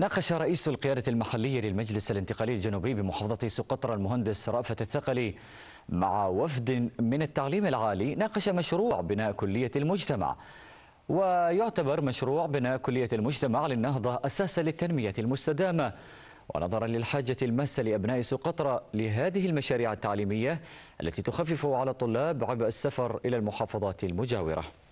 ناقش رئيس القيادة المحلية للمجلس الانتقالي الجنوبي بمحافظة سقطرى المهندس رأفت الثقلي مع وفد من التعليم العالي ناقش مشروع بناء كلية المجتمع ويعتبر مشروع بناء كلية المجتمع للنهضة أساسا للتنمية المستدامة ونظرا للحاجة الماسة لأبناء سقطرى لهذه المشاريع التعليمية التي تخفف على الطلاب عبء السفر إلى المحافظات المجاورة